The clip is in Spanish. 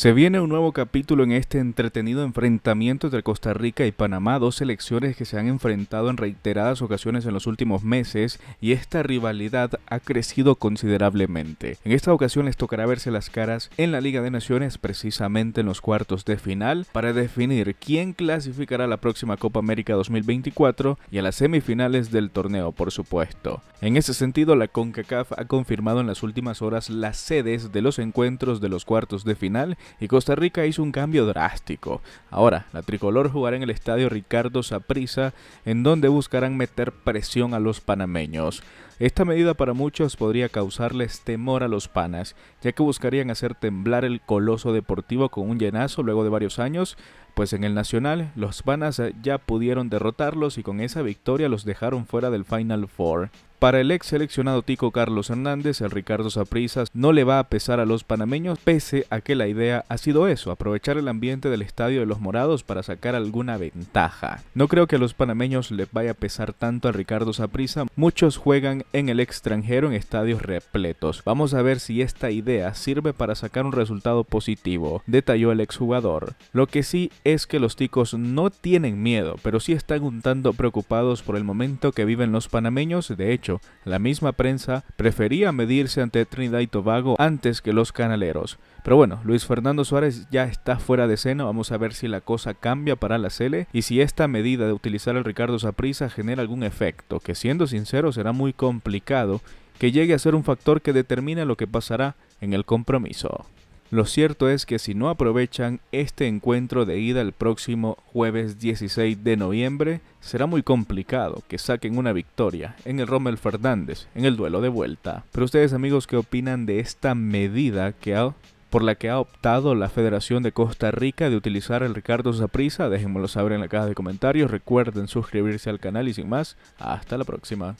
Se viene un nuevo capítulo en este entretenido enfrentamiento entre Costa Rica y Panamá, dos selecciones que se han enfrentado en reiteradas ocasiones en los últimos meses y esta rivalidad ha crecido considerablemente. En esta ocasión les tocará verse las caras en la Liga de Naciones precisamente en los cuartos de final para definir quién clasificará a la próxima Copa América 2024 y a las semifinales del torneo, por supuesto. En ese sentido, la CONCACAF ha confirmado en las últimas horas las sedes de los encuentros de los cuartos de final y Costa Rica hizo un cambio drástico. Ahora, la tricolor jugará en el estadio Ricardo Saprissa, en donde buscarán meter presión a los panameños. Esta medida para muchos podría causarles temor a los panas, ya que buscarían hacer temblar el coloso deportivo con un llenazo luego de varios años, pues en el Nacional los Panas eh, ya pudieron derrotarlos y con esa victoria los dejaron fuera del Final Four. Para el ex seleccionado Tico Carlos Hernández, el Ricardo Saprisas no le va a pesar a los panameños, pese a que la idea ha sido eso, aprovechar el ambiente del estadio de los Morados para sacar alguna ventaja. No creo que a los panameños les vaya a pesar tanto a Ricardo Saprisa, muchos juegan en el extranjero en estadios repletos. Vamos a ver si esta idea sirve para sacar un resultado positivo, detalló el exjugador. Lo que sí es que los ticos no tienen miedo, pero sí están un tanto preocupados por el momento que viven los panameños. De hecho, la misma prensa prefería medirse ante Trinidad y Tobago antes que los canaleros. Pero bueno, Luis Fernando Suárez ya está fuera de escena. Vamos a ver si la cosa cambia para la Cele y si esta medida de utilizar al Ricardo Saprisa genera algún efecto, que siendo sincero será muy complicado que llegue a ser un factor que determine lo que pasará en el compromiso. Lo cierto es que si no aprovechan este encuentro de ida el próximo jueves 16 de noviembre, será muy complicado que saquen una victoria en el Rommel Fernández en el duelo de vuelta. Pero ustedes amigos, ¿qué opinan de esta medida que ha, por la que ha optado la Federación de Costa Rica de utilizar el Ricardo Zaprisa? Déjenmelo saber en la caja de comentarios. Recuerden suscribirse al canal y sin más, hasta la próxima.